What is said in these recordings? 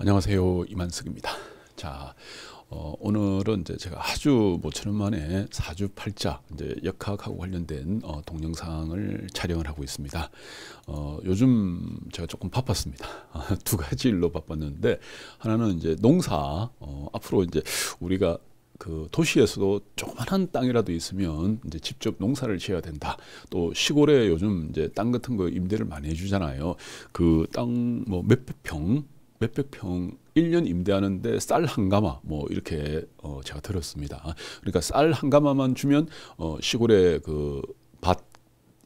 안녕하세요 이만석입니다. 자 어, 오늘은 이제 제가 아주 모처럼 뭐 만에 사주팔자 이제 역학하고 관련된 어, 동영상을 촬영을 하고 있습니다. 어, 요즘 제가 조금 바빴습니다. 아, 두 가지 일로 바빴는데 하나는 이제 농사 어, 앞으로 이제 우리가 그 도시에서도 조그만한 땅이라도 있으면 이제 직접 농사를 지어야 된다. 또 시골에 요즘 이제 땅 같은 거 임대를 많이 해주잖아요. 그 땅 뭐 몇백 평 몇백 평 1년 임대하는데 쌀 한 가마 뭐 이렇게 어 제가 들었습니다. 그러니까 쌀 한 가마만 주면 어 시골에 그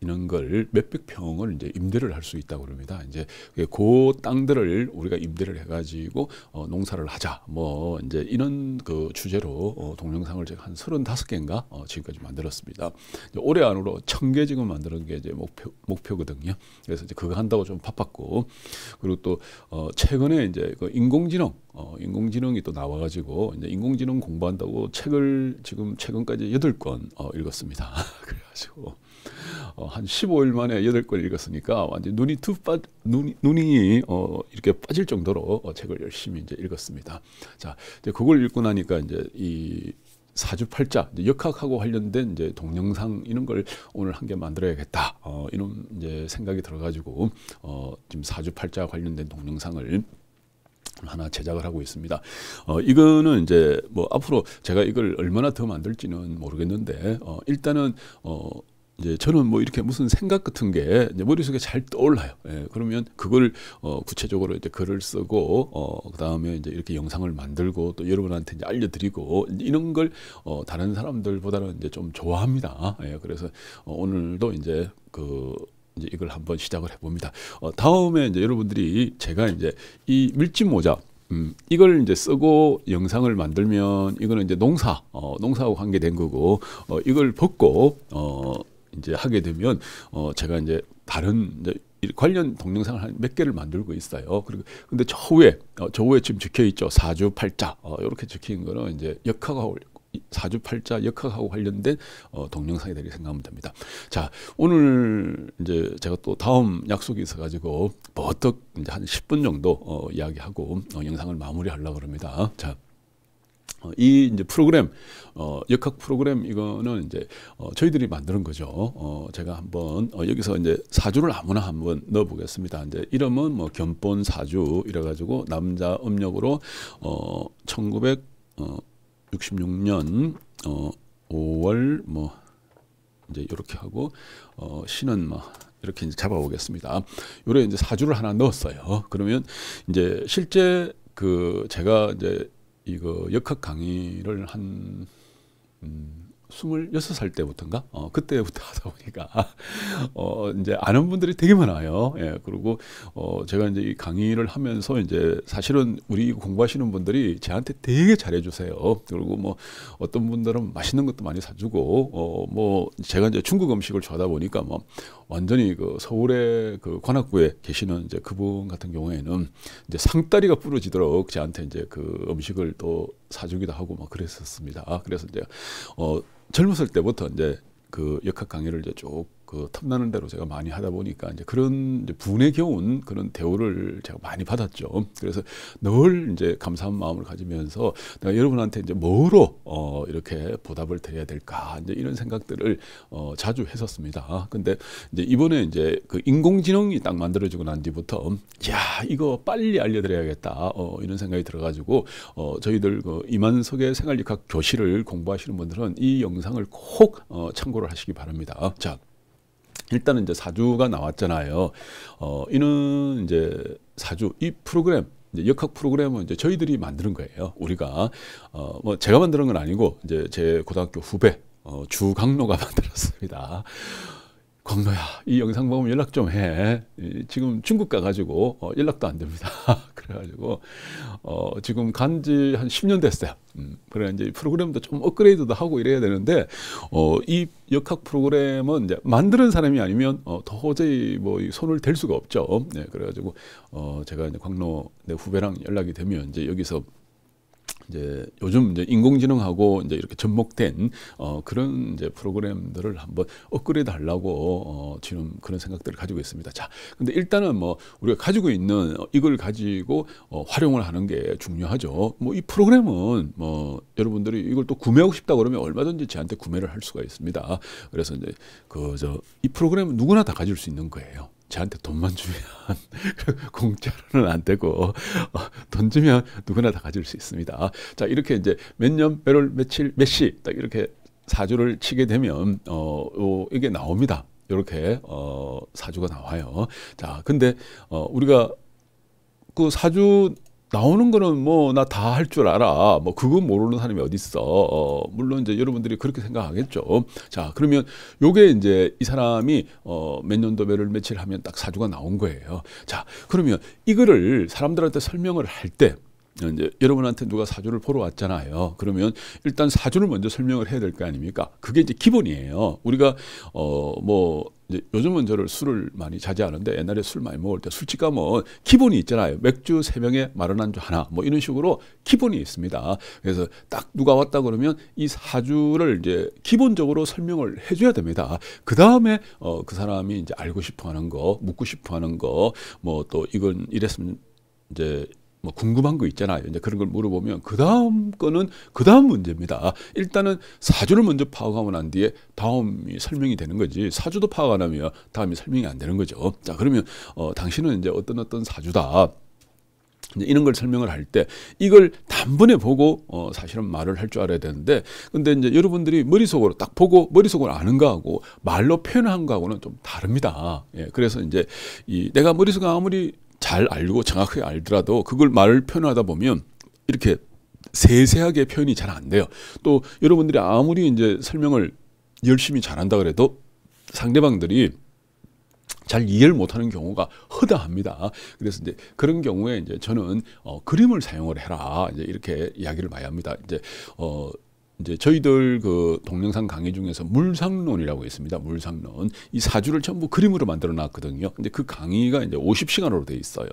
이런 걸 몇백 평을 이제 임대를 할 수 있다고 그럽니다. 이제 그 땅들을 우리가 임대를 해가지고 어, 농사를 하자 뭐 이제 이런 그 주제로 어, 동영상을 제가 한서른 개인가 어, 지금까지 만들었습니다. 올해 안으로 천개 지금 만드는 게 이제 목표 목표거든요. 그래서 이제 그거 한다고 좀 바빴고 그리고 또 어, 최근에 이제 그 인공지능 어, 인공지능이 또 나와가지고 이제 인공지능 공부한다고 책을 지금 최근까지 여권 어, 읽었습니다. 그래가지고 어, 한 15일 만에 여덟 권 읽었으니까 완전 눈이 두 빠, 눈, 이 눈이 어, 이렇게 빠질 정도로 어, 책을 열심히 이제 읽었습니다. 자, 이제 그걸 읽고 나니까 이제 이 사주팔자 역학하고 관련된 이제 동영상 이런 걸 오늘 한 개 만들어야겠다 어, 이런 이제 생각이 들어가지고 어, 지금 사주팔자 관련된 동영상을 하나 제작을 하고 있습니다. 어, 이거는 이제 뭐 앞으로 제가 이걸 얼마나 더 만들지는 모르겠는데 어, 일단은 어, 이제 저는 뭐 이렇게 무슨 생각 같은 게 머릿속에 잘 떠올라요. 예, 그러면 그걸 어, 구체적으로 이제 글을 쓰고 어, 그다음에 이제 이렇게 영상을 만들고 또 여러분한테 이제 알려드리고 이런 걸 어, 다른 사람들보다는 이제 좀 좋아합니다. 예, 그래서 어, 오늘도 이제 그 이제 이걸 한번 시작을 해봅니다. 어, 다음에 이제 여러분들이 제가 이제 이 밀짚 모자 음, 이걸 이제 쓰고 영상을 만들면 이거는 이제 농사, 어, 농사하고 관계된 거고 어, 이걸 벗고 어, 이제 하게 되면 어 제가 이제 다른 이제 관련 동영상을 한 몇 개를 만들고 있어요. 그리고 근데 저 후에 어, 저 후에 지금 적혀 있죠. 4주8자 어, 이렇게 적힌 거는 이제 역학하고 4주8자 역학하고 관련된 어, 동영상이 되게 생각하면 됩니다. 자 오늘 이제 제가 또 다음 약속이 있어가지고 버떡 뭐 이제 한 10분 정도 어, 이야기하고 어, 영상을 마무리하려고 합니다. 자 어, 이 이제 프로그램 어, 역학 프로그램 이거는 이제 어, 저희들이 만드는 거죠. 어, 제가 한번 어, 여기서 이제 사주를 아무나 한번 넣어보겠습니다. 이제 이름은 뭐 견본 사주 이래가지고 남자 음력으로 어, 1966년 어, 5월 어, 뭐 이제 이렇게 하고 어, 신은 뭐 이렇게 이제 잡아보겠습니다. 요래 이제 사주를 하나 넣었어요. 그러면 이제 실제 그 제가 이제 이거 역학 강의를 한 음, 26살 때부터인가? 어, 그때부터 하다 보니까, 어, 이제 아는 분들이 되게 많아요. 예, 그리고, 어, 제가 이제 이 강의를 하면서 이제 사실은 우리 공부하시는 분들이 저한테 되게 잘해주세요. 그리고 뭐 어떤 분들은 맛있는 것도 많이 사주고, 어, 뭐 제가 이제 중국 음식을 좋아하다 보니까 뭐 완전히 그 서울의 그 관악구에 계시는 이제 그분 같은 경우에는 이제 상다리가 부러지도록 저한테 이제 그 음식을 또 사주기도 하고 막 그랬었습니다. 아, 그래서 이제 어 젊었을 때부터 이제 그 역학 강의를 이제 쭉그 탐나는 대로 제가 많이 하다 보니까 이제 그런 이제 분의 겨운 그런 대우를 제가 많이 받았죠. 그래서 늘 이제 감사한 마음을 가지면서 내가 여러분한테 이제 뭐로 어 이렇게 보답을 드려야 될까 이제 이런 생각들을 어 자주 했었습니다. 근데 이제 이번에 이제 그 인공지능이 딱 만들어지고 난 뒤부터 야 이거 빨리 알려드려야겠다 어 이런 생각이 들어가지고 어 저희들 그 이만석의 생활 육학 교실을 공부하시는 분들은 이 영상을 꼭어 참고를 하시기 바랍니다. 자. 일단은 이제 사주가 나왔잖아요. 어, 이는 이제 사주 이 프로그램 이제 역학 프로그램은 이제 저희들이 만드는 거예요. 우리가 어, 뭐 제가 만드는 건 아니고 이제 제 고등학교 후배 어, 주강로가 만들었습니다. 광로야, 이 영상 보면 연락 좀 해. 지금 중국 가가지고 어, 연락도 안 됩니다. 그래가지고 어, 지금 간지한 10년 됐어요. 음, 그래 이제 프로그램도 좀 업그레이드도 하고 이래야 되는데 어, 이 역학 프로그램은 이제 만드는 사람이 아니면 어, 도저히 뭐 손을 댈 수가 없죠. 네, 그래가지고 어, 제가 이제 광로 내 후배랑 연락이 되면 이제 여기서 이제 요즘 이제 인공지능하고 이제 이렇게 접목된 어, 그런 이제 프로그램들을 한번 업그레이드 하려고 어, 지금 그런 생각들을 가지고 있습니다. 자, 근데 일단은 뭐 우리가 가지고 있는 어, 이걸 가지고 어, 활용을 하는 게 중요하죠. 뭐이 프로그램은 뭐 여러분들이 이걸 또 구매하고 싶다 그러면 얼마든지 저한테 구매를 할 수가 있습니다. 그래서 이제 그저이 프로그램은 누구나 다 가질 수 있는 거예요. 저한테 돈만 주면 공짜로는 안 되고 어, 돈 주면 누구나 다 가질 수 있습니다. 자 이렇게 이제 몇 년, 몇 월, 며칠, 몇 시 딱 이렇게 사주를 치게 되면 어, 어 이게 나옵니다. 이렇게 어, 사주가 나와요. 자 근데 어, 우리가 그 사주 나오는 거는 뭐 나 다 할 줄 알아. 뭐 그거 모르는 사람이 어디 있어. 어, 물론 이제 여러분들이 그렇게 생각하겠죠. 자, 그러면 요게 이제 이 사람이 어, 몇 년도 매를 며칠 하면 딱 사주가 나온 거예요. 자, 그러면 이거를 사람들한테 설명을 할때 이제 여러분한테 누가 사주를 보러 왔잖아요. 그러면 일단 사주를 먼저 설명을 해야 될 거 아닙니까? 그게 이제 기본이에요. 우리가 어뭐 요즘은 저를 술을 많이 자제하는데 옛날에 술 많이 먹을 때 술집 가면 기본이 있잖아요. 맥주 세병에 마른 안주 하나 뭐 이런 식으로 기본이 있습니다. 그래서 딱 누가 왔다 그러면 이 사주를 이제 기본적으로 설명을 해줘야 됩니다. 그 다음에 어, 그 사람이 이제 알고 싶어 하는 거, 묻고 싶어 하는 거, 뭐 또 이건 이랬으면 이제 뭐 궁금한 거 있잖아요. 이제 그런 걸 물어보면 그 다음 거는 그 다음 문제입니다. 일단은 사주를 먼저 파악하고 난 뒤에 다음이 설명이 되는 거지 사주도 파악 안 하면 다음이 설명이 안 되는 거죠. 자 그러면 어, 당신은 이제 어떤 어떤 사주다. 이런 걸 설명을 할 때 이걸 단번에 보고 어 사실은 말을 할 줄 알아야 되는데 근데 이제 여러분들이 머릿속으로 딱 보고 머릿속으로 아는 거하고 말로 표현한 거하고는 좀 다릅니다. 예, 그래서 이제 이 내가 머릿속에 아무리 잘 알고 정확하게 알더라도 그걸 말을 표현하다 보면 이렇게 세세하게 표현이 잘 안 돼요. 또 여러분들이 아무리 이제 설명을 열심히 잘한다 그래도 상대방들이 잘 이해를 못하는 경우가 허다합니다. 그래서 이제 그런 경우에 이제 저는 어, 그림을 사용을 해라 이제 이렇게 이야기를 많이 합니다. 이제 어, 이제 저희들 그 동영상 강의 중에서 물상론이라고 있습니다. 물상론. 이 사주를 전부 그림으로 만들어 놨거든요. 근데 그 강의가 이제 50시간으로 돼 있어요.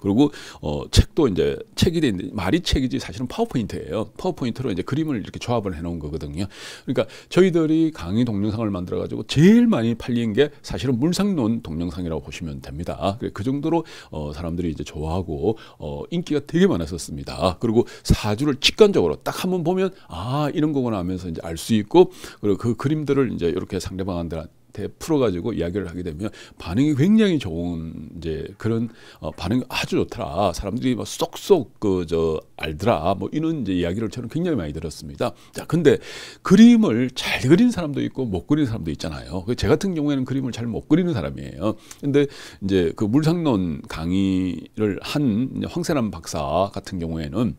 그리고 어 책도 이제 책이 돼 있는데 말이 책이지 사실은 파워포인트예요. 파워포인트로 이제 그림을 이렇게 조합을 해 놓은 거거든요. 그러니까 저희들이 강의 동영상을 만들어 가지고 제일 많이 팔린 게 사실은 물상론 동영상이라고 보시면 됩니다. 그 정도로 어 사람들이 이제 좋아하고 어 인기가 되게 많았었습니다. 그리고 사주를 직관적으로 딱 한 번 보면 아 이런 이런 거구나 하면서 이제 알 수 있고 그리고 그 그림들을 이제 이렇게 상대방한테 풀어가지고 이야기를 하게 되면 반응이 굉장히 좋은 이제 그런 어, 반응이 아주 좋더라. 사람들이 막 쏙쏙 그 저 알더라. 뭐 이런 이제 이야기를 저는 굉장히 많이 들었습니다. 자, 근데 그림을 잘 그리는 사람도 있고 못 그리는 사람도 있잖아요. 그 제 같은 경우에는 그림을 잘 못 그리는 사람이에요. 근데 이제 그 물상론 강의를 한 황세남 박사 같은 경우에는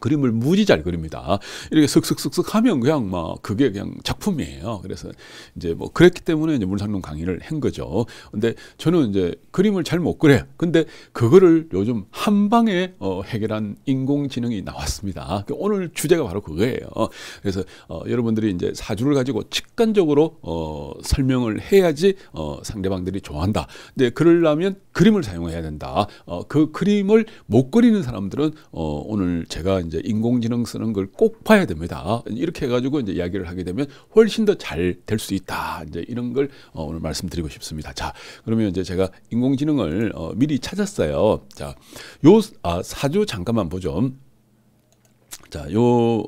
그림을 무지 잘 그립니다. 이렇게 슥슥슥슥 하면 그냥 막 뭐 그게 그냥 작품이에요. 그래서 이제 뭐 그랬기 때문에 이제 물상론 강의를 한 거죠. 근데 저는 이제 그림을 잘 못 그려요. 근데 그거를 요즘 한 방에 어, 해결한 인공지능이 나왔습니다. 그 오늘 주제가 바로 그거예요. 그래서 어, 여러분들이 이제 사주를 가지고 직관적으로 어, 설명을 해야지 어, 상대방들이 좋아한다. 근데 그러려면 그림을 사용해야 된다. 어, 그 그림을 못 그리는 사람들은 어, 오늘 제가 이제 인공지능 쓰는 걸 꼭 봐야 됩니다. 이렇게 해가지고 이제 이야기를 하게 되면 훨씬 더 잘 될 수 있다. 이제 이런 걸 어, 오늘 말씀드리고 싶습니다. 자, 그러면 이제 제가 인공지능을 어, 미리 찾았어요. 자, 요 아, 사주 잠깐만 보죠. 자, 요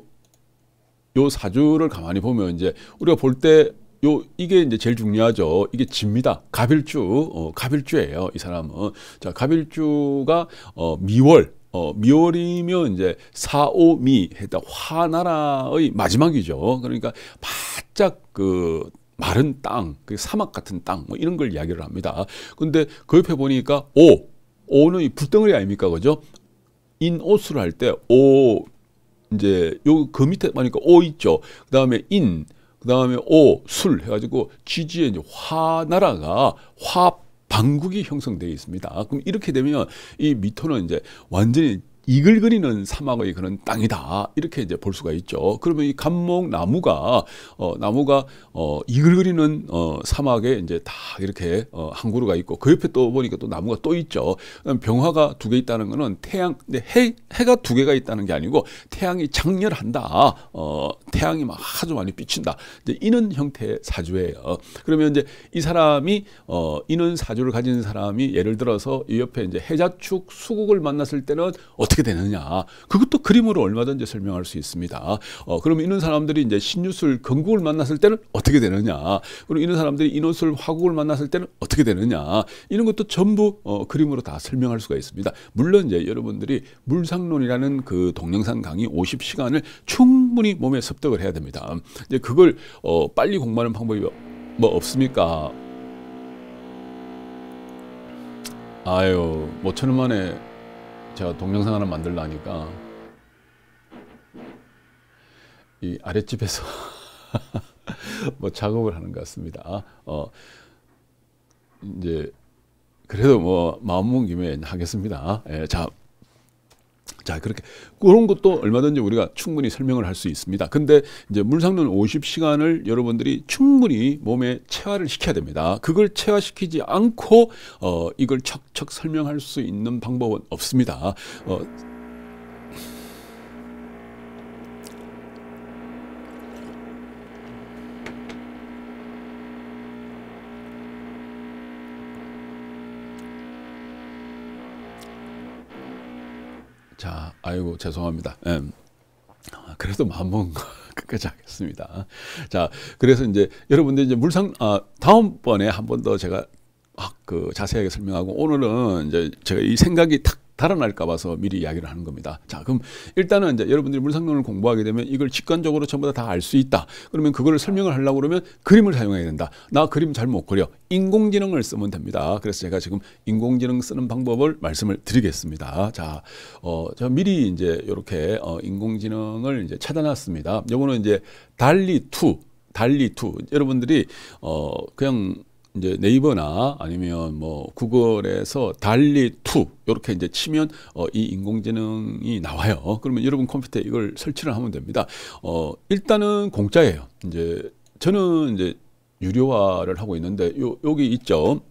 요 사주를 가만히 보면 이제 우리가 볼 때 요 이게 이제 제일 중요하죠. 이게 집니다. 가빌주, 어, 가빌주예요. 이 사람은 자 가빌주가 어, 미월 어, 미월이면 이제 사오미 했다 화나라의 마지막이죠. 그러니까 바짝 그 마른 땅, 그 사막 같은 땅, 뭐 이런 걸 이야기를 합니다. 근데 그 옆에 보니까 오, 오는 이 불덩어리 아닙니까? 그죠? 인오수할때 오, 이제 요 그 밑에 보니까 오 있죠. 그 다음에 인, 그 다음에 오, 술 해가지고 지지의 화나라가 화 방국이 형성되어 있습니다. 그럼 이렇게 되면 이 미토는 이제 완전히 이글거리는 사막의 그런 땅이다 이렇게 이제 볼 수가 있죠. 그러면 이 감목 나무가 어, 나무가 어, 이글거리는 어, 사막에 이제 다 이렇게 어, 한 그루가 있고 그 옆에 또 보니까 또 나무가 또 있죠. 병화가 두 개 있다는 거는 태양 해 해가 두 개가 있다는 게 아니고 태양이 창렬한다. 어, 태양이 막 아주 많이 비친다. 이제 이는 형태의 사주예요. 그러면 이제 이 사람이 어, 이는 사주를 가진 사람이 예를 들어서 이 옆에 이제 해자축 수국을 만났을 때는 어떻게 어떻게 되느냐 그것도 그림으로 얼마든지 설명할 수 있습니다. 어, 그럼 이런 사람들이 이제 신유술 건국을 만났을 때는 어떻게 되느냐 그리고 이런 사람들이 인원술 화국을 만났을 때는 어떻게 되느냐 이런 것도 전부 어, 그림으로 다 설명할 수가 있습니다. 물론 이제 여러분들이 물상론이라는 그 동영상 강의 50시간을 충분히 몸에 습득을 해야 됩니다. 이제 그걸 어, 빨리 공부하는 방법이 뭐 없습니까? 아유, 5천원 뭐 만에 제가 동영상 하나 만들라니까 이 아랫집에서 뭐 작업을 하는 것 같습니다. 아, 어, 이제 그래도 뭐 마음 먹은 김에 하겠습니다. 아, 예, 자 자, 그렇게 그런 것도 얼마든지 우리가 충분히 설명을 할 수 있습니다. 근데 이제 물상론 50시간을 여러분들이 충분히 몸에 체화를 시켜야 됩니다. 그걸 체화시키지 않고 어 이걸 척척 설명할 수 있는 방법은 없습니다. 어 아이고 죄송합니다. 예. 아, 그래도 마음먹은 거 끝까지 하겠습니다. 자, 그래서 이제 여러분들 이제 물상 아, 다음번에 한 번 더 제가 아, 그 자세하게 설명하고 오늘은 이제 제가 이 생각이 탁 달아날까 봐서 미리 이야기를 하는 겁니다. 자, 그럼 일단은 이제 여러분들이 물상론을 공부하게 되면 이걸 직관적으로 전부 다 알 수 있다. 그러면 그걸 설명을 하려고 그러면 그림을 사용해야 된다. 나 그림 잘 못 그려. 인공지능을 쓰면 됩니다. 그래서 제가 지금 인공지능 쓰는 방법을 말씀을 드리겠습니다. 자, 어, 저 미리 이제 이렇게 어, 인공지능을 이제 찾아놨습니다. 요거는 이제 달리 투 달리 투 여러분들이 어 그냥 이제 네이버나 아니면 뭐 구글에서 달리 투 이렇게 이제 치면 어, 이 인공지능이 나와요. 그러면 여러분 컴퓨터에 이걸 설치를 하면 됩니다. 어, 일단은 공짜예요. 이제 저는 이제 유료화를 하고 있는데 요, 여기 있죠.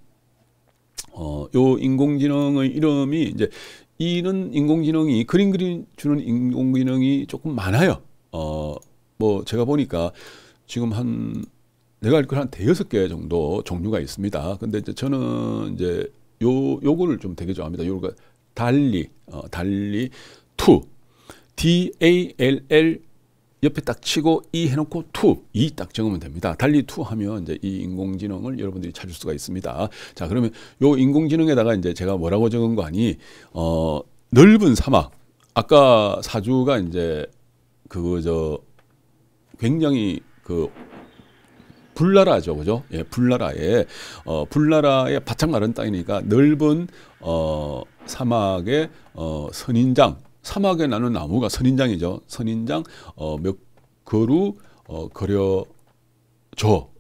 어, 요 인공지능의 이름이 이제 이런 인공지능이 그림 그림 주는 인공지능이 조금 많아요. 어, 뭐 제가 보니까 지금 한 내가 알기로 한 대여섯 개 정도 종류가 있습니다. 근데 이제 저는 이제 요 요거를 좀 되게 좋아합니다. 요거 그 달리 어, 달리 투 D A L L 옆에 딱 치고 이 e 해놓고 투, 이딱 e 적으면 됩니다. 달리 투 하면 이제 이 인공지능을 여러분들이 찾을 수가 있습니다. 자, 그러면 요 인공지능에다가 이제 제가 뭐라고 적은 거 아니, 어, 넓은 사막. 아까 사주가 이제 그 저 굉장히 그 불나라죠, 그죠? 예, 불나라에 어, 불나라의 바짝 마른 땅이니까 넓은 어, 사막의 어, 선인장, 사막에 나는 나무가 선인장이죠. 선인장 어, 몇 거루 어, 거려줘.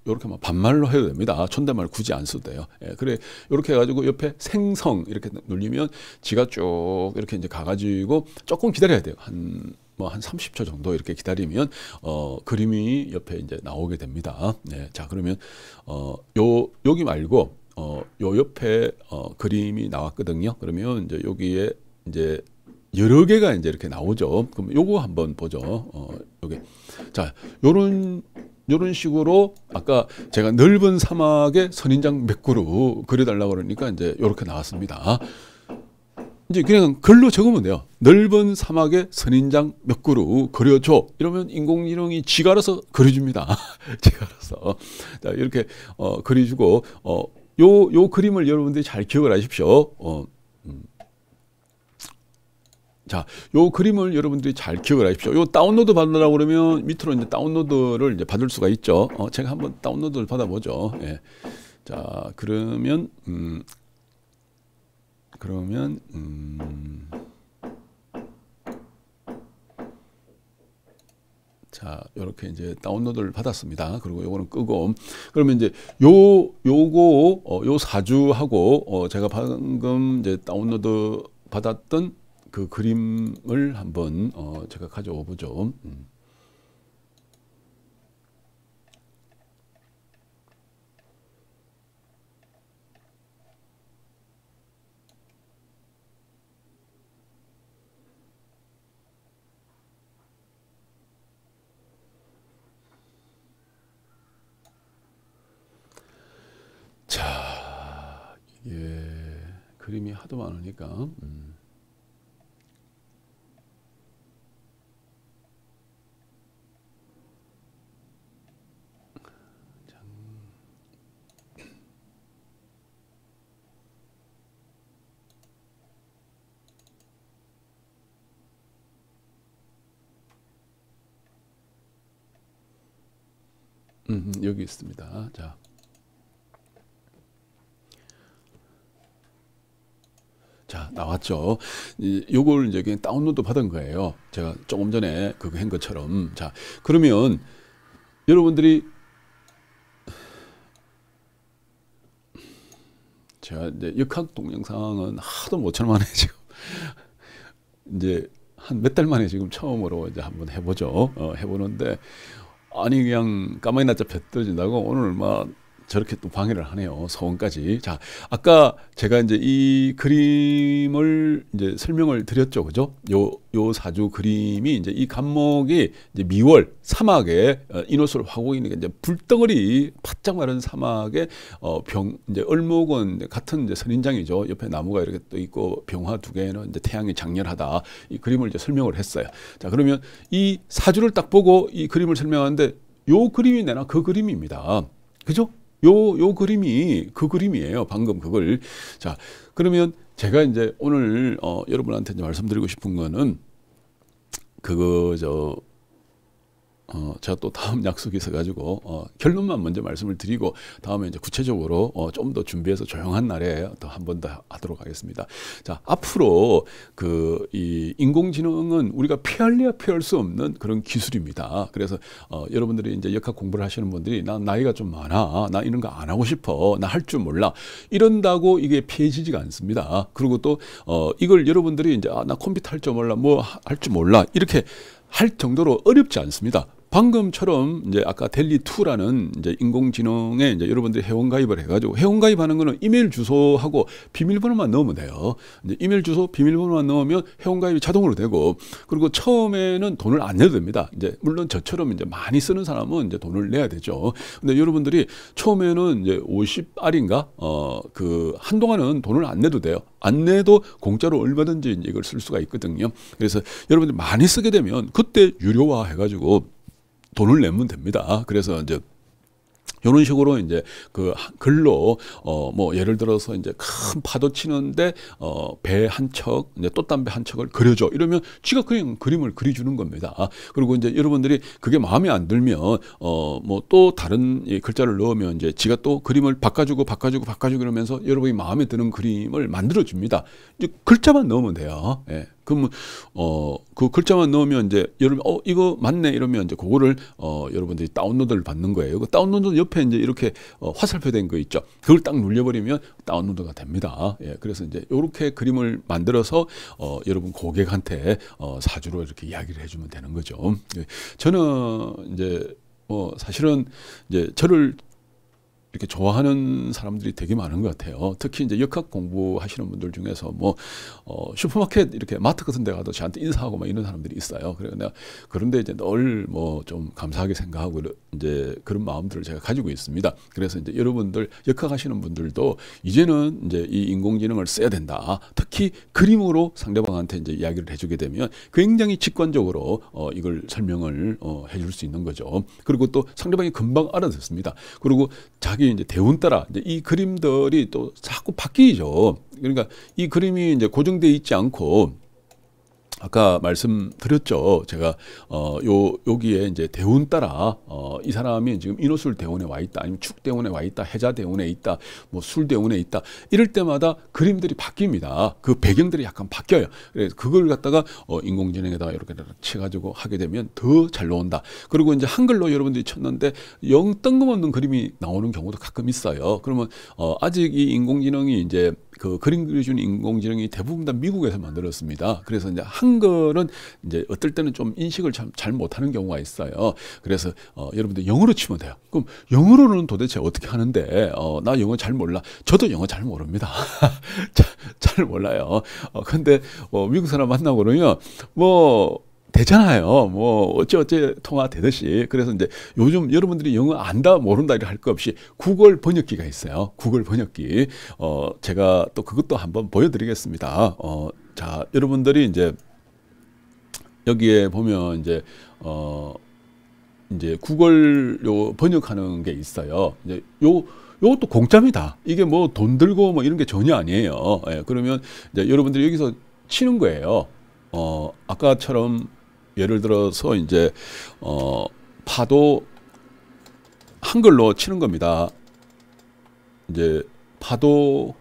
요렇게만 반말로 해도 됩니다. 존댓말 아, 굳이 안 써도 돼요. 예, 그래 요렇게 해가지고 옆에 생성 이렇게 눌리면 지가 쭉 이렇게 이제 가가지고 조금 기다려야 돼요. 한 뭐한 30초 정도 이렇게 기다리면 어, 그림이 옆에 이제 나오게 됩니다. 네, 자 그러면 어, 요 여기 말고 어, 요 옆에 어, 그림이 나왔거든요. 그러면 이제 여기에 이제 여러 개가 이제 이렇게 나오죠. 그럼 요거 한번 보죠. 어, 요게. 자, 요런 요런 식으로 아까 제가 넓은 사막의 선인장 몇 그루 그려달라고 그러니까 이제 요렇게 나왔습니다. 이제 그냥 글로 적으면 돼요. 넓은 사막에 선인장 몇 그루 그려줘. 이러면 인공지능이 지가 알아서 그려줍니다. 지가 알아서. 자, 이렇게 어, 그려주고, 어, 요, 요 그림을 여러분들이 잘 기억을 하십시오. 어, 음. 자, 요 그림을 여러분들이 잘 기억을 하십시오. 요 다운로드 받으라고 그러면 밑으로 이제 다운로드를 이제 받을 수가 있죠. 어, 제가 한번 다운로드를 받아보죠. 예. 자, 그러면, 음, 그러면 음 자, 이렇게 이제 다운로드를 받았습니다. 그리고 요거는 끄고 그러면 이제 요 요거 어, 요 사주하고 어, 제가 방금 이제 다운로드 받았던 그 그림을 한번 어, 제가 가져오 보죠. 음. 자, 이게 그림이 하도 많으니까. 음. 음, 여기 있습니다. 자, 자 나왔죠. 이걸 이제 그냥 다운로드 받은 거예요. 제가 조금 전에 그거 한 것처럼. 자 그러면 여러분들이 제가 이제 역학 동영상은 하도 못처럼 만에 지 이제 한 몇 달 만에 지금 처음으로 이제 한번 해보죠. 어, 해보는데 아니 그냥 까마귀 낯자 배어진다고 오늘 막 저렇게 또 방해를 하네요. 서원까지. 자, 아까 제가 이제 이 그림을 이제 설명을 드렸죠. 그죠? 요, 요 사주 그림이 이제 이 감목이 이제 미월 사막에 어, 노호를 하고 있는 게 이제 불덩어리 바짝 마른 사막에 어, 병, 이제 얼목은 같은 이제 선인장이죠. 옆에 나무가 이렇게 또 있고 병화 두 개는 이제 태양이 장렬하다. 이 그림을 이제 설명을 했어요. 자, 그러면 이 사주를 딱 보고 이 그림을 설명하는데 요 그림이 내나 그 그림입니다. 그죠? 요, 요 그림이 그 그림이에요. 방금 그걸. 자, 그러면 제가 이제 오늘 어, 여러분한테 이제 말씀드리고 싶은 거는 그거 저 어, 제가 또 다음 약속이 있어가지고 어, 결론만 먼저 말씀을 드리고 다음에 이제 구체적으로 어, 좀 더 준비해서 조용한 날에 또 한 번 더 하도록 하겠습니다. 자 앞으로 그이 인공지능은 우리가 피할래야 피할 수 없는 그런 기술입니다. 그래서 어, 여러분들이 이제 역학 공부를 하시는 분들이 나 나이가 좀 많아 나 이런 거 안 하고 싶어 나 할 줄 몰라 이런다고 이게 피해지지가 않습니다. 그리고 또 어, 이걸 여러분들이 이제 아, 나 컴퓨터 할 줄 몰라 뭐 할 줄 몰라 이렇게 할 정도로 어렵지 않습니다. 방금처럼 이제 아까 델리2라는 이제 인공지능에 이제 여러분들이 회원가입을 해가지고 회원가입하는 거는 이메일 주소하고 비밀번호만 넣으면 돼요. 이제 이메일 주소, 비밀번호만 넣으면 회원가입이 자동으로 되고 그리고 처음에는 돈을 안 내도 됩니다. 이제 물론 저처럼 이제 많이 쓰는 사람은 이제 돈을 내야 되죠. 근데 여러분들이 처음에는 이제 50알인가 어그 한동안은 돈을 안 내도 돼요. 안 내도 공짜로 얼마든지 이걸쓸 수가 있거든요. 그래서 여러분들 많이 쓰게 되면 그때 유료화 해가지고 돈을 내면 됩니다. 그래서 이제 이런 식으로 이제 그 글로 어뭐 예를 들어서 이제 큰 파도 치는데 어배 한 척, 이제 돛담배 한 척을 그려줘 이러면 지가 그냥 그림을 그려주는 겁니다. 아, 그리고 이제 여러분들이 그게 마음에 안 들면 어뭐 또 다른 이 글자를 넣으면 이제 지가 또 그림을 바꿔주고 바꿔주고 바꿔주고 이러면서 여러분이 마음에 드는 그림을 만들어 줍니다. 이제 글자만 넣으면 돼요. 예. 그러면 어그 글자만 넣으면 이제 여러분 어 이거 맞네 이러면 이제 그거를 어 여러분들이 다운로드를 받는 거예요. 그 다운로드 옆에 이제 이렇게 어, 화살표된 거 있죠. 그걸 딱 눌려버리면 다운로드가 됩니다. 예, 그래서 이제 이렇게 그림을 만들어서 어 여러분 고객한테 어, 사주로 이렇게 이야기를 해주면 되는 거죠. 예, 저는 이제 뭐 사실은 이제 저를 이렇게 좋아하는 사람들이 되게 많은 것 같아요. 특히 이제 역학 공부하시는 분들 중에서 뭐 어, 슈퍼마켓 이렇게 마트 같은 데 가도 저한테 인사하고 막 이런 사람들이 있어요. 그래서 그러니까 내가 그런데 이제 늘뭐좀 감사하게 생각하고 이제 그런 마음들을 제가 가지고 있습니다. 그래서 이제 여러분들 역학하시는 분들도 이제는 이제 이 인공지능을 써야 된다. 특히 그림으로 상대방한테 이제 이야기를 해주게 되면 굉장히 직관적으로 어, 이걸 설명을 어, 해줄 수 있는 거죠. 그리고 또 상대방이 금방 알아듣습니다. 그리고 자기 이게 이제 대운 따라 이제 이 그림들이 또 자꾸 바뀌죠. 그러니까 이 그림이 이제 고정돼 있지 않고 아까 말씀드렸죠. 제가 어요 여기에 이제 대운 따라 어이 사람이 지금 인호술 대운에 와 있다, 아니면 축 대운에 와 있다, 해자 대운에 있다, 뭐 술 대운에 있다. 이럴 때마다 그림들이 바뀝니다. 그 배경들이 약간 바뀌어요. 그래서 그걸 갖다가 어 인공지능에다가 이렇게 치가지고 하게 되면 더 잘 나온다. 그리고 이제 한글로 여러분들이 쳤는데 영 뜬금없는 그림이 나오는 경우도 가끔 있어요. 그러면 어 아직 이 인공지능이 이제 그 그림 그려주는 인공지능이 대부분 다 미국에서 만들었습니다. 그래서 이제 한글은 이제 어떨 때는 좀 인식을 참 잘 못하는 경우가 있어요. 그래서 어, 여러분들 영어로 치면 돼요. 그럼 영어로는 도대체 어떻게 하는데 어, 나 영어 잘 몰라. 저도 영어 잘 모릅니다. 잘, 잘 몰라요. 어, 근데 어, 미국 사람 만나고 그러면 뭐 되잖아요. 뭐 어째 어째 통화 되듯이. 그래서 이제 요즘 여러분들이 영어 안다 모른다를 이할거 없이 구글 번역기가 있어요. 구글 번역기. 어 제가 또 그것도 한번 보여드리겠습니다. 어자 여러분들이 이제 여기에 보면 이제 어 이제 구글 요 번역하는 게 있어요. 이제 요 요것도 공짜입니다. 이게 뭐 돈 들고 뭐 이런 게 전혀 아니에요. 예, 그러면 이제 여러분들이 여기서 치는 거예요. 어, 아까처럼 예를 들어서 이제 어 파도 한글로 치는 겁니다. 이제 파도가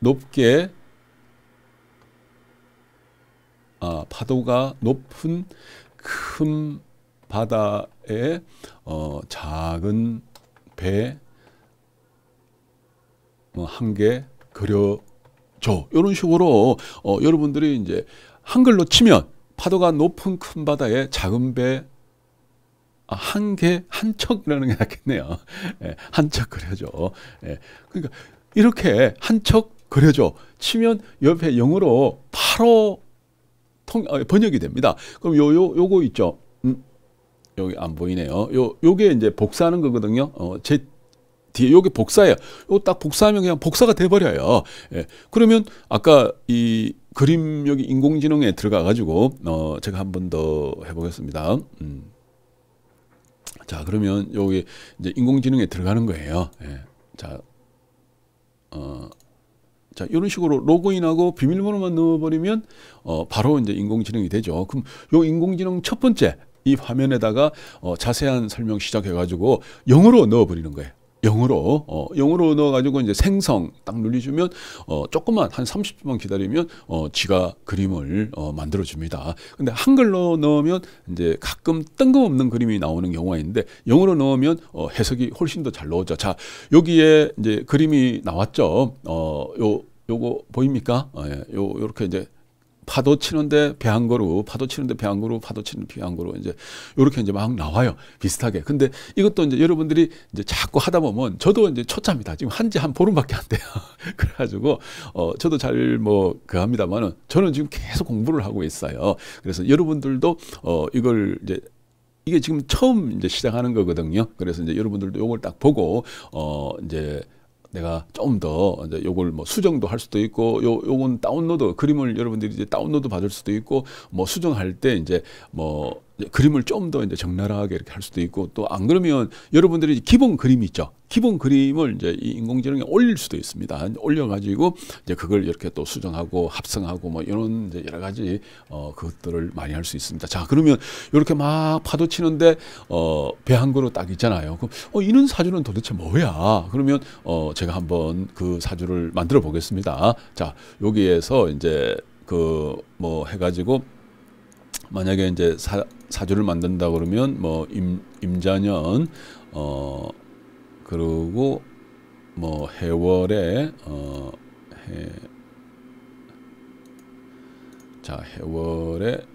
높게 아 파도가 높은 큰 바다에 어 작은 배뭐 어, 한개 그려줘 이런 식으로 어 여러분들이 이제 한글로 치면 파도가 높은 큰 바다에 작은 배한 아, 개, 한 척이라는 게 낫겠네요. 예, 한척 그려줘. 예, 그러니까 이렇게 한 척 그려줘. 치면 옆에 영어로 바로 통, 아, 번역이 됩니다. 그럼 요, 요, 요거 있죠. 음, 여기 안 보이네요. 요, 요게 이제 복사하는 거거든요. 어, 제 뒤에 요게 복사예요. 요 딱 복사하면 그냥 복사가 돼버려요. 예, 그러면 아까 이 그림 여기 인공지능에 들어가 가지고 어 제가 한 번 더 해보겠습니다. 음. 자 그러면 여기 이제 인공지능에 들어가는 거예요. 예. 자, 어, 자 이런 식으로 로그인하고 비밀번호만 넣어버리면 어, 바로 이제 인공지능이 되죠. 그럼 요 인공지능 첫 번째 이 화면에다가 어, 자세한 설명 시작해가지고 영어로 넣어버리는 거예요. 영어로 어, 영어로 넣어가지고 이제 생성 딱 눌리주면 어, 조금만 한 30분만 기다리면 어, 지가 그림을 어, 만들어줍니다. 근데 한글로 넣으면 이제 가끔 뜬금없는 그림이 나오는 경우가 있는데 영어로 넣으면 어, 해석이 훨씬 더 잘 나오죠. 자 여기에 이제 그림이 나왔죠. 어, 요 요거 보입니까? 어, 예, 요렇게 이제 파도 치는데 배한거로 파도 치는데 배한거로 파도 치는배한거로 이제 요렇게 이제 막 나와요. 비슷하게. 근데 이것도 이제 여러분들이 이제 자꾸 하다 보면 저도 이제 초짜입니다. 지금 한지 한 보름밖에 안 돼요. 그래가지고 어 저도 잘 뭐 그 합니다만은 저는 지금 계속 공부를 하고 있어요. 그래서 여러분들도 어 이걸 이제 이게 지금 처음 이제 시작하는 거거든요. 그래서 이제 여러분들도 요걸 딱 보고 어 이제 내가 좀더 이제 요걸 뭐 수정도 할 수도 있고 요 요건 다운로드 그림을 여러분들이 이제 다운로드 받을 수도 있고 뭐 수정할 때 이제 뭐 그림을 좀 더 이제 적나라하게 이렇게 할 수도 있고 또 안 그러면 여러분들이 기본 그림 있죠. 기본 그림을 이제 인공지능에 올릴 수도 있습니다. 올려가지고 이제 그걸 이렇게 또 수정하고 합성하고 뭐 이런 이제 여러 가지 어 그것들을 많이 할 수 있습니다. 자 그러면 이렇게 막 파도 치는데 어배 한 그루 딱 있잖아요. 그럼 어 이런 사주는 도대체 뭐야? 그러면 어 제가 한번 그 사주를 만들어 보겠습니다. 자 여기에서 이제 그 뭐 해가지고 만약에 이제 사, 사주를 만든다 그러면 뭐 임, 임자년 어 그리고 뭐 해월에 어 해자 해월에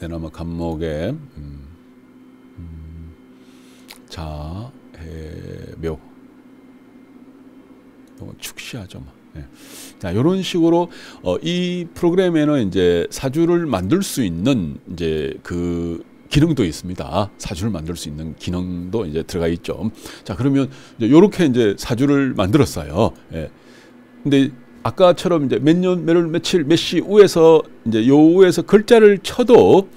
내나마 간목에 음, 음, 자 해묘 어, 축시하죠 뭐. 예. 자, 요런 식으로 어, 이 프로그램에는 이제 사주를 만들 수 있는 이제 그 기능도 있습니다. 사주를 만들 수 있는 기능도 이제 들어가 있죠. 자, 그러면 이제 요렇게 이제 사주를 만들었어요. 예. 근데 아까처럼 이제 몇 년, 몇 월, 며칠, 몇 시 우에서 이제 요 우에서 글자를 쳐도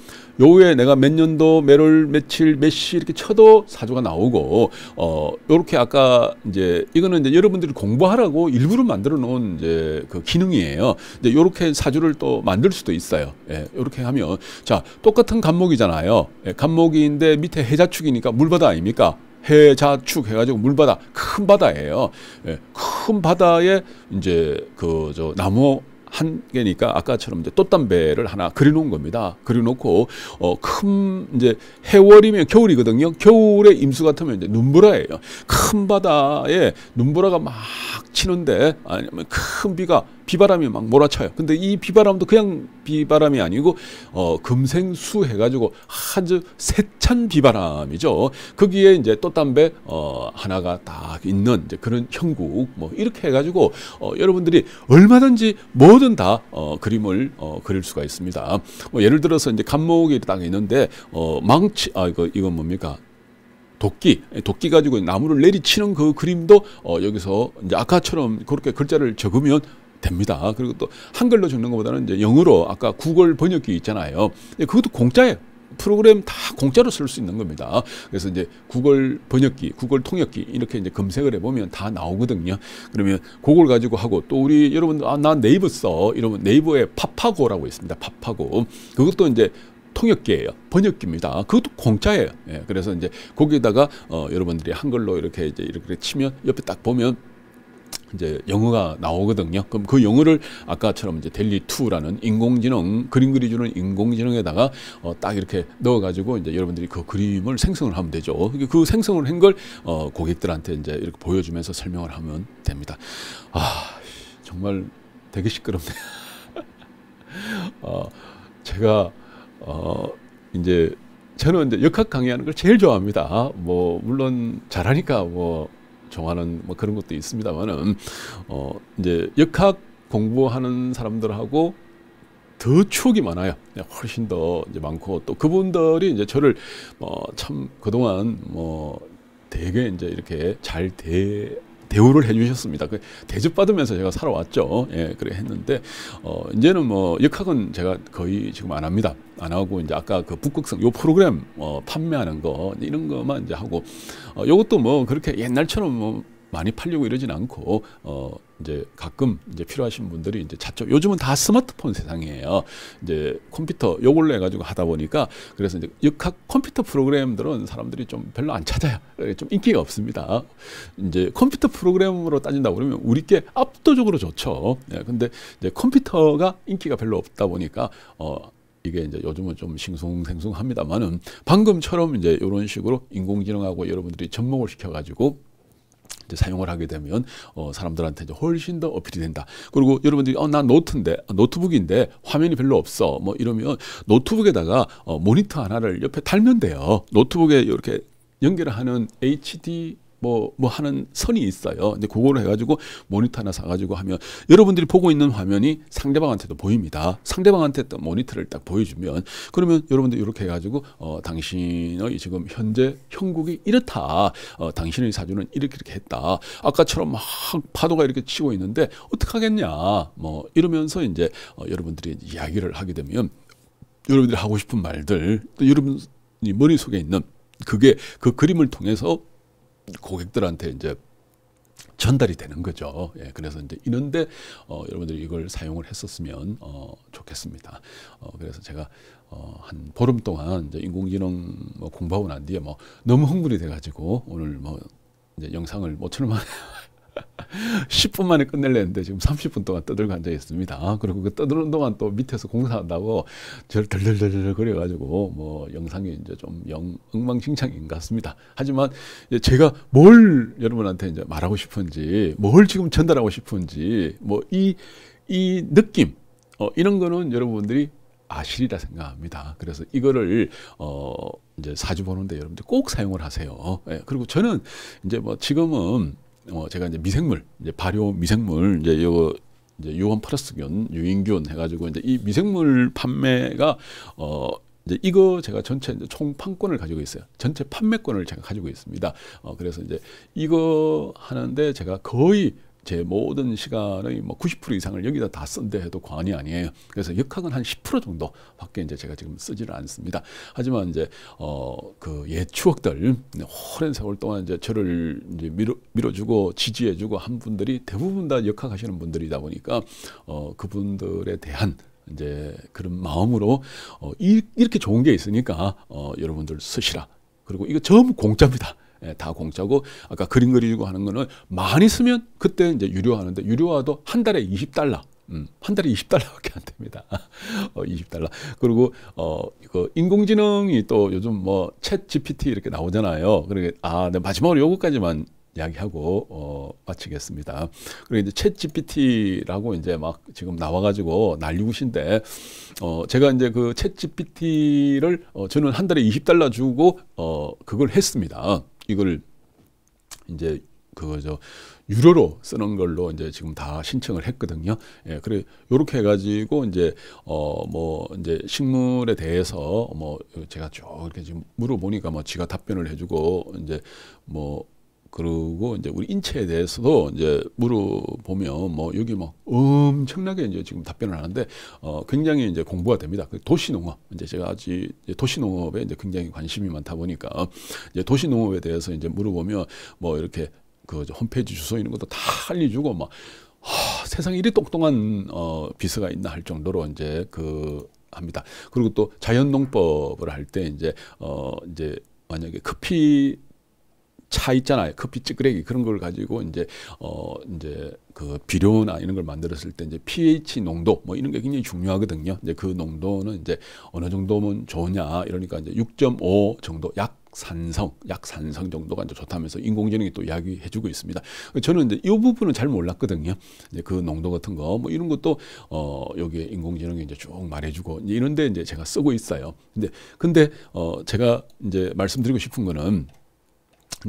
요에 내가 몇 년도 매월 며칠 몇 시 이렇게 쳐도 사주가 나오고 어 요렇게 아까 이제 이거는 이제 여러분들이 공부하라고 일부러 만들어 놓은 이제 그 기능이에요. 이제 요렇게 사주를 또 만들 수도 있어요. 예, 요렇게 하면 자 똑같은 간목이잖아요. 예, 간목인데 밑에 해자축이니까 물바다 아닙니까? 해자축 해가지고 물바다 큰 바다예요. 예, 큰 바다에 이제 그 저 나무 한 개니까 아까처럼 이제 돛담배를 하나 그려놓은 겁니다. 그려놓고 어, 큰 이제 해월이면 겨울이거든요. 겨울에 임수 같으면 이제 눈보라예요. 큰 바다에 눈보라가 막 치는데 아니면 큰 비가 비바람이 막 몰아쳐요. 근데 이 비바람도 그냥 비바람이 아니고 어, 금생수 해가지고 아주 세찬 비바람이죠. 거기에 이제 또담배 어, 하나가 딱 있는 이제 그런 형국 뭐 이렇게 해가지고 어, 여러분들이 얼마든지 뭐든 다 어, 그림을 어, 그릴 수가 있습니다. 뭐 예를 들어서 이제 감목이딱 있는데 어, 망치 아 이거 이건 뭡니까? 도끼, 도끼 가지고 나무를 내리치는 그 그림도 어, 여기서 이제 아까처럼 그렇게 글자를 적으면 됩니다. 그리고 또 한글로 적는 것보다는 이제 영어로 아까 구글 번역기 있잖아요. 예, 그것도 공짜예요. 프로그램 다 공짜로 쓸 수 있는 겁니다. 그래서 이제 구글 번역기, 구글 통역기 이렇게 이제 검색을 해보면 다 나오거든요. 그러면 그걸 가지고 하고 또 우리 여러분 들 아, 나 네이버 써 이러면 네이버에 파파고라고 있습니다. 파파고 그것도 이제 통역기예요. 번역기입니다. 그것도 공짜예요. 예, 그래서 이제 거기다가 어, 여러분들이 한글로 이렇게 이제 이렇게 치면 옆에 딱 보면 이제 영어가 나오거든요. 그럼 그 영어를 아까처럼 이제 델리 2라는 인공지능 그림 그리주는 인공지능에다가 어, 딱 이렇게 넣어가지고 이제 여러분들이 그 그림을 생성을 하면 되죠. 그러니까 그 생성을 한걸 어, 고객들한테 이제 이렇게 보여주면서 설명을 하면 됩니다. 아 정말 되게 시끄럽네요. 어, 제가 어, 이제 저는 이제 역학 강의하는 걸 제일 좋아합니다. 뭐 물론 잘하니까 뭐 정하는 뭐 그런 것도 있습니다만은 어 이제 역학 공부하는 사람들하고 더 추억이 많아요. 훨씬 더 이제 많고 또 그분들이 이제 저를 어참 뭐 그동안 뭐 되게 이제 이렇게 잘대 대우를 해주셨습니다. 그 대접받으면서 제가 살아왔죠. 예, 그래 했는데 어, 이제는 뭐 역학은 제가 거의 지금 안 합니다. 안 하고 이제 아까 그 북극성 요 프로그램 어, 판매하는 거 이런 거만 이제 하고 어, 요것도 뭐 그렇게 옛날처럼 뭐 많이 팔려고 이러진 않고 어 이제 가끔 이제 필요하신 분들이 이제 찾죠. 요즘은 다 스마트폰 세상이에요. 이제 컴퓨터 요걸로 해가지고 하다 보니까 그래서 이제 역학 컴퓨터 프로그램들은 사람들이 좀 별로 안 찾아요. 좀 인기가 없습니다. 이제 컴퓨터 프로그램으로 따진다 그러면 우리께 압도적으로 좋죠. 예, 근데 이제 컴퓨터가 인기가 별로 없다 보니까 어. 이게 이제 요즘은 좀 싱숭생숭합니다만은 방금처럼 이제 이런 식으로 인공지능하고 여러분들이 접목을 시켜가지고 이제 사용을 하게 되면 어, 사람들한테 이제 훨씬 더 어필이 된다. 그리고 여러분들이 어, 나 노트인데 어, 노트북인데 화면이 별로 없어. 뭐 이러면 노트북에다가 어, 모니터 하나를 옆에 달면 돼요. 노트북에 이렇게 연결하는 HD 뭐, 뭐 하는 선이 있어요. 근데 그거를 해가지고 모니터 하나 사가지고 하면 여러분들이 보고 있는 화면이 상대방한테도 보입니다. 상대방한테 또 모니터를 딱 보여주면 그러면 여러분들 이렇게 해가지고 어, 당신의 지금 현재 형국이 이렇다. 어, 당신의 사주는 이렇게 이렇게 했다. 아까처럼 막 파도가 이렇게 치고 있는데 어떡하겠냐. 뭐 이러면서 이제 어, 여러분들이 이야기를 하게 되면 여러분들이 하고 싶은 말들 또여러분 머릿속에 있는 그게 그 그림을 통해서 고객들한테 이제 전달이 되는 거죠. 예, 그래서 이제 이런데 어, 여러분들이 이걸 사용을 했었으면 어, 좋겠습니다. 어, 그래서 제가 어, 한 보름 동안 이제 인공지능 뭐 공부하고 난 뒤에 뭐 너무 흥분이 돼가지고 오늘 뭐 이제 영상을 모처럼 10분 만에 끝낼랬는데 지금 30분 동안 떠들고 앉아 있습니다. 아, 그리고 그 떠드는 동안 또 밑에서 공사한다고 저를 덜덜덜덜 거려가지고 뭐 영상이 이제 좀 영, 엉망진창인 것 같습니다. 하지만 제가 뭘 여러분한테 이제 말하고 싶은지 뭘 지금 전달하고 싶은지 뭐 이 이 느낌 어, 이런 거는 여러분들이 아시리라 생각합니다. 그래서 이거를 어 이제 사주 보는데 여러분들 꼭 사용을 하세요. 예, 그리고 저는 이제 뭐 지금은 어 제가 이제 미생물, 이제 발효 미생물 이제 요거 이제 유원 플러스균, 유인균 해가지고 이제 이 미생물 판매가 어 이제 이거 제가 전체 이제 총 판권을 가지고 있어요. 전체 판매권을 제가 가지고 있습니다. 어 그래서 이제 이거 하는데 제가 거의 제 모든 시간의 뭐 90% 이상을 여기다 다 쓴다 해도 과언이 아니에요. 그래서 역학은 한 10% 정도밖에 이제 제가 지금 쓰지를 않습니다. 하지만 이제 어그 옛 추억들 네, 오랜 세월 동안 이제 저를 이제 밀어, 밀어주고 지지해주고 한 분들이 대부분 다 역학하시는 분들이다 보니까 어 그분들에 대한 이제 그런 마음으로 어, 이, 이렇게 좋은 게 있으니까 어, 여러분들 쓰시라. 그리고 이거 전부 공짜입니다. 예, 다 공짜고 아까 그림 그리고 하는 거는 많이 쓰면 그때 이제 유료하는데 유료화도 한 달에 20달러. 음, 한 달에 20달러밖에 안 됩니다. 어, 20달러. 그리고 어, 그 인공지능이 또 요즘 뭐챗 GPT 이렇게 나오잖아요. 그러게 그러니까, 아, 네, 마지막으로 요거까지만 이야기하고 어, 마치겠습니다. 그리고 이제 챗 GPT라고 이제 막 지금 나와가지고 난리구신데 어, 제가 이제 그챗 GPT를 어, 저는 한 달에 20달러 주고 어, 그걸 했습니다. 이걸 이제 그거죠 유료로 쓰는 걸로 이제 지금 다 신청을 했거든요. 예, 그래 요렇게 해가지고 이제 어 뭐 이제 식물에 대해서 뭐 제가 쭉 이렇게 지금 물어보니까 뭐 지가 답변을 해주고 이제 뭐 그리고 이제 우리 인체에 대해서도 이제 물어보면 뭐 여기 뭐 엄청나게 이제 지금 답변을 하는데 어 굉장히 이제 공부가 됩니다. 그 도시농업 이제 제가 아직 도시농업에 이제 굉장히 관심이 많다 보니까 이제 도시농업에 대해서 이제 물어보면 뭐 이렇게 그 홈페이지 주소 있는 것도 다 알려주고 막 하, 세상에 이리 똑똑한 어 비서가 있나 할 정도로 이제 그 합니다. 그리고 또 자연농법을 할 때 이제 어 이제 만약에 커피 차 있잖아요. 커피 찌끄레기 그런 걸 가지고 이제 어 이제 그 비료나 이런 걸 만들었을 때 이제 pH 농도 뭐 이런 게 굉장히 중요하거든요. 이제 그 농도는 이제 어느 정도면 좋냐 이러니까 이제 6.5 정도 약 산성, 약산성 정도가 이제 좋다면서 인공지능이 또 이야기해주고 있습니다. 저는 이제 이 부분은 잘 몰랐거든요. 이제 그 농도 같은 거, 뭐 이런 것도 어 여기에 인공지능이 이제 쭉 말해주고 이런데 이제 제가 쓰고 있어요. 근데 근데 어 제가 이제 말씀드리고 싶은 거는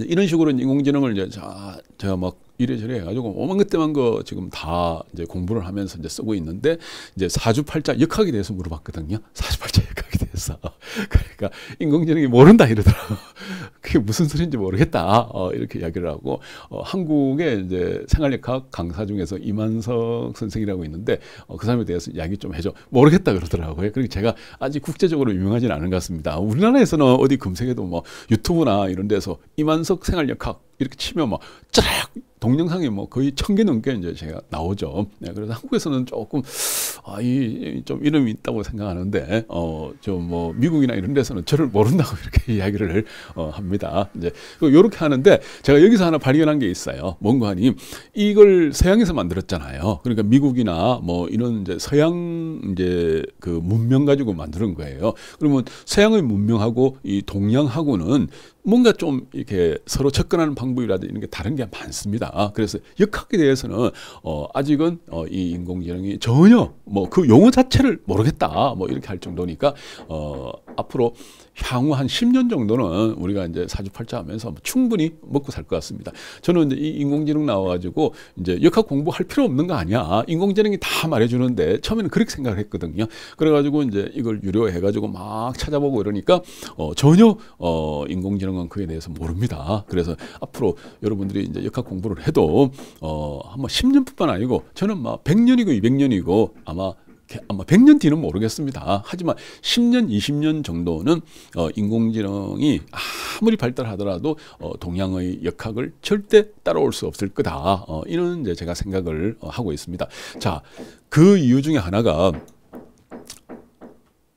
이런 식으로 인공지능을 이제 자, 제가 막 이래저래 해가지고 오만 그때만 거 지금 다 이제 공부를 하면서 이제 쓰고 있는데 이제 사주팔자 역학에 대해서 물어봤거든요. 사주팔자 역학에 그래서 그러니까 인공지능이 모른다 이러더라고. 그게 무슨 소리인지 모르겠다. 어, 이렇게 이야기를 하고 어, 한국의 이제 생활역학 강사 중에서 이만석 선생이라고 있는데 어, 그 사람에 대해서 이야기 좀 해줘. 모르겠다 그러더라고요. 그리고 제가 아직 국제적으로 유명하진 않은 것 같습니다. 우리나라에서는 어디 검색해도 뭐 유튜브나 이런 데서 이만석 생활역학 이렇게 치면 막쫙 뭐 동영상이 뭐 거의 천 개 넘게 이제 제가 나오죠. 네, 그래서 한국에서는 조금 아, 이좀 이름이 있다고 생각하는데 어좀 뭐 미국이나 이런 데서는 저를 모른다고 이렇게 이야기를 어, 합니다. 이제 그 요렇게 하는데 제가 여기서 하나 발견한 게 있어요. 뭔가님 이걸 서양에서 만들었잖아요. 그러니까 미국이나 뭐 이런 이제 서양 이제 그 문명 가지고 만드는 거예요. 그러면 서양의 문명하고 이 동양하고는 뭔가 좀 이렇게 서로 접근하는 방법이라든지 이런 게 다른 게 많습니다. 아, 그래서 역학에 대해서는 어, 아직은 어, 이 인공지능이 전혀 뭐 그 용어 자체를 모르겠다 뭐 이렇게 할 정도니까 어, 앞으로 향후 한 10년 정도는 우리가 이제 사주팔자 하면서 뭐 충분히 먹고 살 것 같습니다. 저는 이제 이 인공지능 나와가지고 이제 역학 공부할 필요 없는 거 아니야. 인공지능이 다 말해주는데 처음에는 그렇게 생각을 했거든요. 그래가지고 이제 이걸 유료해가지고 막 찾아보고 이러니까 어, 전혀 어, 인공지능은 그에 대해서 모릅니다. 그래서 앞으로 여러분들이 이제 역학 공부를 해도 어, 한 번 10년뿐만 아니고 저는 막 100년이고 200년이고 아마 아마 100년 뒤는 모르겠습니다. 하지만 10년, 20년 정도는 어, 인공지능이 아무리 발달하더라도 어, 동양의 역학을 절대 따라올 수 없을 거다. 어, 이런 이제 제가 생각을 어, 하고 있습니다. 자, 그 이유 중에 하나가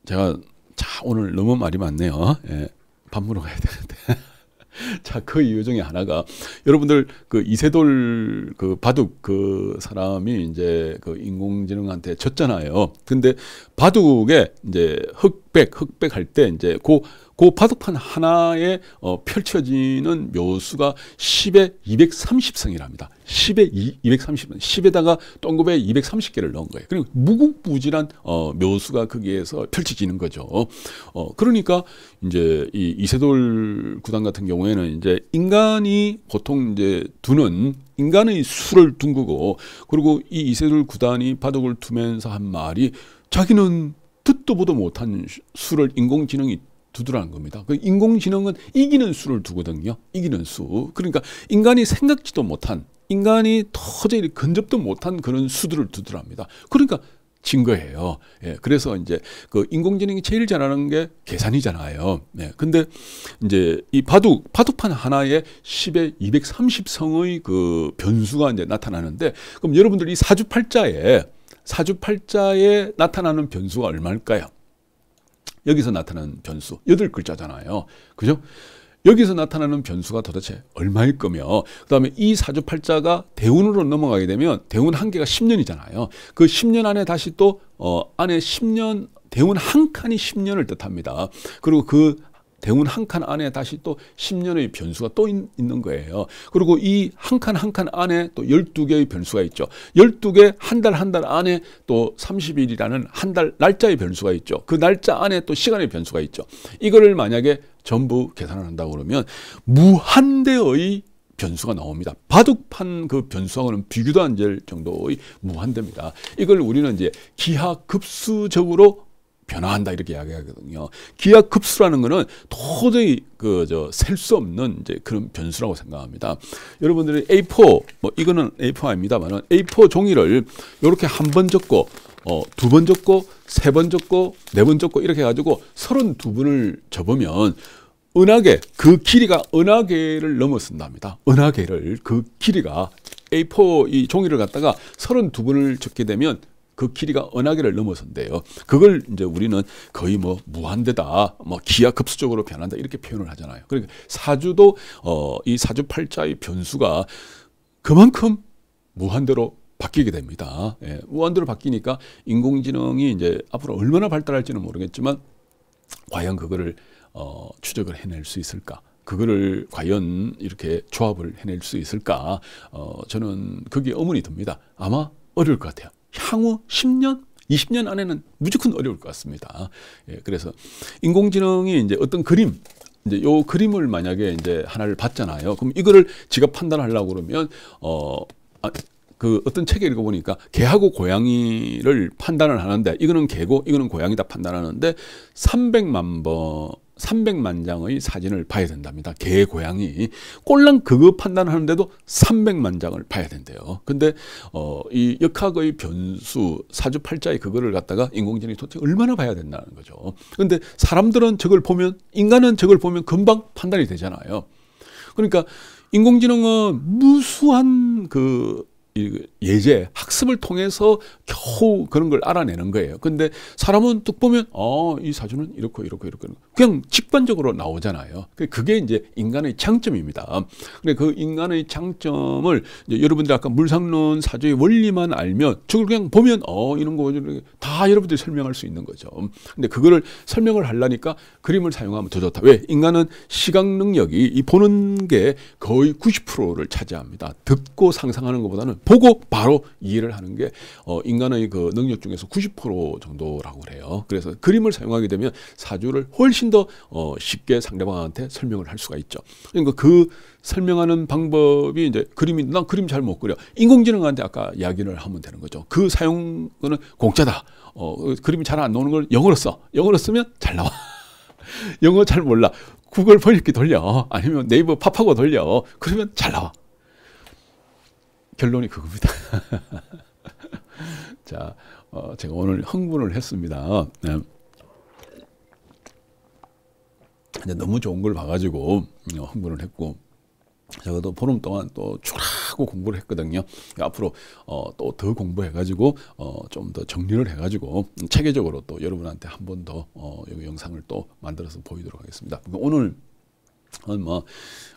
제가 자 오늘 너무 말이 많네요. 예, 밥 먹으러 가야 되는데. 자, 그 이유 중에 하나가 여러분들 그 이세돌 그 바둑 그 사람이 이제 그 인공지능한테 졌잖아요. 근데 바둑에 이제 흑백 흑백 할 때 이제 그 그파도판 하나에 어, 펼쳐지는 묘수가 10에 230성이랍니다. 10에 2, 230성, 10에다가 동급에 230개를 넣은 거예요. 그리고 무궁무진한 어, 묘수가 거기에서 펼쳐지는 거죠. 어, 그러니까 이제 이 이세돌 구단 같은 경우에는 이제 인간이 보통 이제 두는 인간의 수를 둔 거고 그리고 이 이세돌 구단이 바둑을 두면서 한 말이 자기는 듣도 보도 못한 수를 인공지능이 두드라는 겁니다. 그 인공지능은 이기는 수를 두거든요. 이기는 수. 그러니까 인간이 생각지도 못한 인간이 도저히 근접도 못한 그런 수들을 두드랍니다. 그러니까 진 거예요. 예, 그래서 이제 그 인공지능이 제일 잘하는 게 계산이잖아요. 예, 근데 이제 이 바둑, 바둑판 하나에 10에 230성의 그 변수가 이제 나타나는데 그럼 여러분들 이 사주팔자에 사주팔자에 나타나는 변수가 얼마일까요? 여기서 나타나는 변수 여덟 글자잖아요. 그죠? 여기서 나타나는 변수가 도대체 얼마일 거며 그 다음에 이 사주팔자가 대운으로 넘어가게 되면 대운 한 개가 10년이잖아요. 그 10년 안에 다시 또 어, 안에 10년 대운 한 칸이 10년을 뜻합니다. 그리고 그 대운 한 칸 안에 다시 또 10년의 변수가 또 있, 는 거예요. 그리고 이 한 칸 한 칸 안에 또 12개의 변수가 있죠. 12개 한 달 한 달 안에 또 30일이라는 한 달 날짜의 변수가 있죠. 그 날짜 안에 또 시간의 변수가 있죠. 이거를 만약에 전부 계산을 한다고 그러면 무한대의 변수가 나옵니다. 바둑판 그 변수하고는 비교도 안 될 정도의 무한대입니다. 이걸 우리는 이제 기하급수적으로 변화한다 이렇게 이야기하거든요. 기하 급수라는 거는 도저히 그저셀 수 없는 이제 그런 변수라고 생각합니다. 여러분들이 A4 뭐 이거는 A4 아니다만은 A4 종이를 이렇게 한번 적고 어, 두번 적고 세번 적고 네번 적고 이렇게 해가지고 32번을 접으면 은하계 그 길이가 은하계를 넘어선답니다. 은하계를 그 길이가 A4 이 종이를 갖다가 32번을 적게 되면 그 길이가 은하계를 넘어선대요. 그걸 이제 우리는 거의 뭐 무한대다, 뭐 기하급수적으로 변한다 이렇게 표현을 하잖아요. 그러니까 사주도 어, 이 사주팔자의 변수가 그만큼 무한대로 바뀌게 됩니다. 예, 무한대로 바뀌니까 인공지능이 이제 앞으로 얼마나 발달할지는 모르겠지만 과연 그거를 어, 추적을 해낼 수 있을까? 그거를 과연 이렇게 조합을 해낼 수 있을까? 어, 저는 그게 어머니 듭니다. 아마 어려울 것 같아요. 향후 10년 20년 안에는 무조건 어려울 것 같습니다. 예, 그래서 인공지능이 이제 어떤 그림, 이제 요 그림을 만약에 이제 하나를 봤잖아요. 그럼 이거를 지가 판단하려고 그러면 어, 아, 그 어떤 책에 읽어보니까 개하고 고양이를 판단을 하는데 이거는 개고 이거는 고양이다 판단하는데 300만 번 300만 장의 사진을 봐야 된답니다. 개, 고양이. 꼴랑 그거 판단하는데도 300만 장을 봐야 된대요. 근데 어, 이 역학의 변수, 사주팔자의 그거를 갖다가 인공지능이 도대체 얼마나 봐야 된다는 거죠. 근데 사람들은 저걸 보면, 인간은 저걸 보면 금방 판단이 되잖아요. 그러니까 인공지능은 무수한 그 예제, 학습을 통해서 겨우 그런 걸 알아내는 거예요. 근데 사람은 뚝 보면, 어, 이 사주는 이렇고, 이렇고, 이렇고. 그냥 직관적으로 나오잖아요. 그, 그게 이제 인간의 장점입니다. 근데 그 인간의 장점을 여러분들 아까 물상론 사주의 원리만 알면 저걸 그냥 보면, 어, 이런 거, 다 여러분들이 설명할 수 있는 거죠. 근데 그거를 설명을 하려니까 그림을 사용하면 더 좋다. 왜? 인간은 시각 능력이 이 보는 게 거의 90%를 차지합니다. 듣고 상상하는 것보다는 보고 바로 이해를 하는 게 어, 인간의 그 능력 중에서 90% 정도라고 그래요. 그래서 그림을 사용하게 되면 사주를 훨씬 더 어, 쉽게 상대방한테 설명을 할 수가 있죠. 그러니까 그 설명하는 방법이 이제 그림이 난 그림 잘 못 그려. 인공지능한테 아까 이야기를 하면 되는 거죠. 그 사용은 공짜다. 어, 그림이 잘 안 나오는 걸 영어로 써. 영어로 쓰면 잘 나와. 영어 잘 몰라. 구글 번역기 돌려. 아니면 네이버 팝하고 돌려. 그러면 잘 나와. 결론이 그겁니다. 자, 어, 제가 오늘 흥분을 했습니다. 네. 너무 좋은 걸 봐가지고 음, 흥분을 했고 적도 보름 동안 또추하고 공부를 했거든요. 그러니까 앞으로 어, 또더 공부해가지고 어, 좀더 정리를 해가지고 음, 체계적으로 또 여러분한테 한 번더 어, 영상을 또 만들어서 보이도록 하겠습니다. 오늘 어, 뭐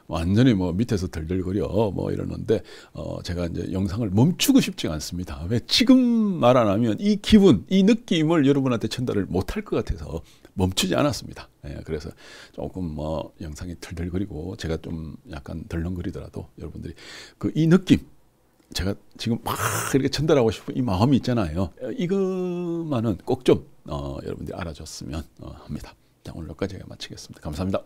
완전히 뭐 밑에서 덜덜거려 뭐 이러는데 어 제가 이제 영상을 멈추고 싶지 않습니다. 왜 지금 말 안 하면 이 기분, 이 느낌을 여러분한테 전달을 못할 것 같아서 멈추지 않았습니다. 예, 그래서 조금 뭐 영상이 덜덜거리고 제가 좀 약간 덜렁거리더라도 여러분들이 그 이 느낌 제가 지금 막 이렇게 전달하고 싶은 이 마음이 있잖아요. 이것만은 꼭 좀 어, 여러분들이 알아줬으면 어, 합니다. 자, 오늘 여기까지 마치겠습니다. 감사합니다.